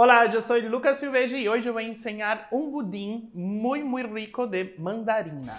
Olá, eu sou Lucas Silveira e hoje eu vou ensinar um pudim muito, muito rico de mandarina.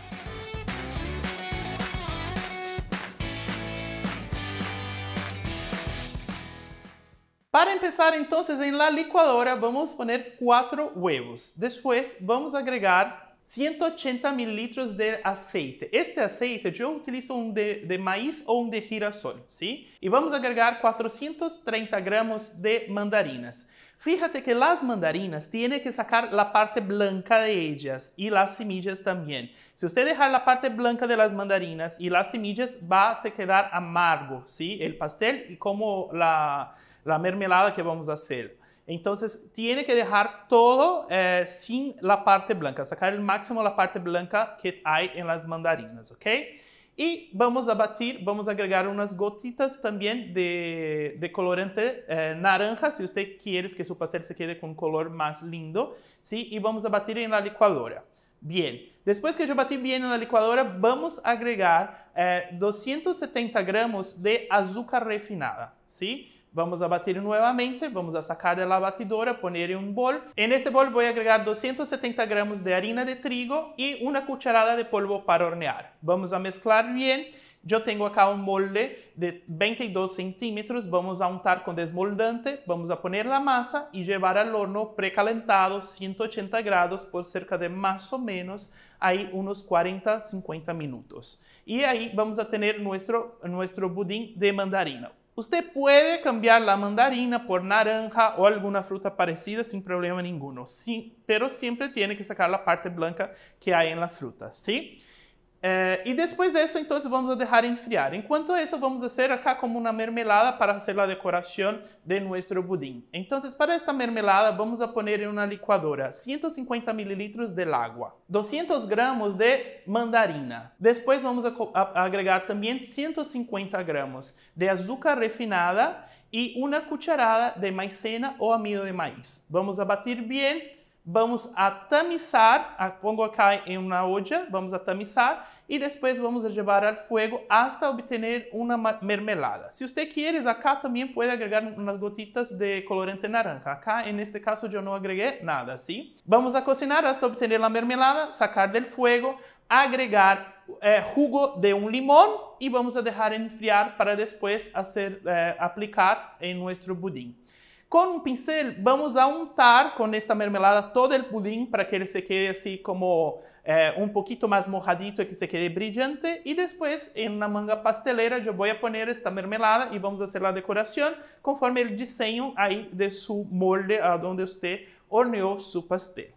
Para começar, então, em la licuadora, vamos pôr quatro huevos. Depois, vamos agregar 180 mililitros de aceite. Este aceite yo utilizo un de, maíz o un de girasol, ¿sí? Y vamos a agregar 430 gramos de mandarinas. Fíjate que las mandarinas tienen que sacar la parte blanca de ellas y las semillas también. Si usted deja la parte blanca de las mandarinas y las semillas va a quedar amargo, ¿sí? El pastel y como la, la mermelada que vamos a hacer. Entonces, tiene que dejar todo eh, sin la parte blanca, sacar el máximo la parte blanca que hay en las mandarinas, ¿ok? Y vamos a batir, vamos a agregar unas gotitas también de, colorante eh, naranja, si usted quiere que su pastel se quede con un color más lindo, ¿sí? Y vamos a batir en la licuadora. Bien, después que yo batí bien en la licuadora, vamos a agregar 270 eh, gramos de azúcar refinada, ¿sí? Vamos abater novamente, vamos a sacar da batidora, poner em um bol. En este bol vou agregar 270 gramas de harina de trigo e uma cucharada de polvo para hornear. Vamos a mesclar bem. Eu tenho aqui um molde de 22 centímetros, vamos a untar com desmoldante, vamos a poner a massa e levar ao horno precalentado 180 graus por cerca de mais ou menos aí uns 40, 50 minutos. E aí vamos a ter nosso nosso pudim de mandarina. Usted puede cambiar la mandarina por naranja o alguna fruta parecida sin problema ninguno, sí, pero siempre tiene que sacar la parte blanca que hay en la fruta, ¿sí? É, e depois disso, de então, vamos deixar enfriar. Enquanto isso, vamos fazer aqui como uma mermelada para fazer a decoração de nuestro budim. Então, para esta mermelada, vamos a poner en una licuadora 150 mililitros de agua, 200 gramos de mandarina. Depois, vamos a, a agregar também 150 gramos de azúcar refinada e uma cucharada de maicena ou amido de maíz. Vamos a batir bem vamos atamizar, pongo aqui em uma olla, vamos atamizar e depois vamos levar ao fogo até obter uma mermelada. Se você quiser, acá também pode agregar umas gotitas de colorante naranja. Acá, neste caso, eu não agreguei nada, sim? Vamos a cocinar hasta obter a mermelada, sacar del fogo, agregar eh, jugo de um limão e vamos a deixar enfriar para depois eh, aplicar em nosso pudim. Com um pincel vamos a untar com esta mermelada todo o pudim para que ele se quede assim como eh, un poquito mojadito e que se quede brilhante. E depois, em uma manga pastelera eu vou a poner esta mermelada e vamos fazer a decoração conforme o desenho aí de seu molde onde você horneou seu pastel.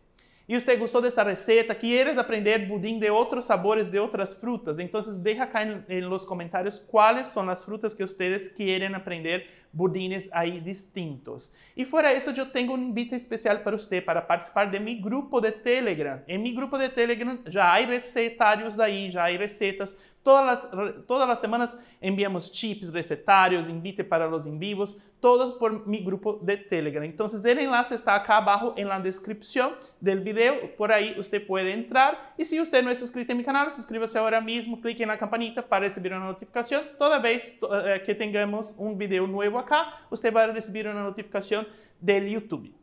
E você gostou desta receita? Queres aprender pudim de outros sabores, de outras frutas? Então, deixa aqui nos comentários quais são as frutas que vocês querem aprender budines aí distintos. E fora isso, eu tenho um convite especial para você para participar de meu grupo de Telegram. Em meu grupo de Telegram já há recetários aí, já há receitas. Todas as, todas as semanas enviamos chips, recetários, invite para os em vivos, todos por meu grupo de Telegram. Então, o enlace está acá abaixo na descrição do vídeo, por aí você pode entrar. E se você não é inscrito em meu canal, inscreva-se agora mesmo, clique na campanita para receber uma notificação toda vez eh, que tenhamos um vídeo novo acá, usted va a recibir una notificación del YouTube.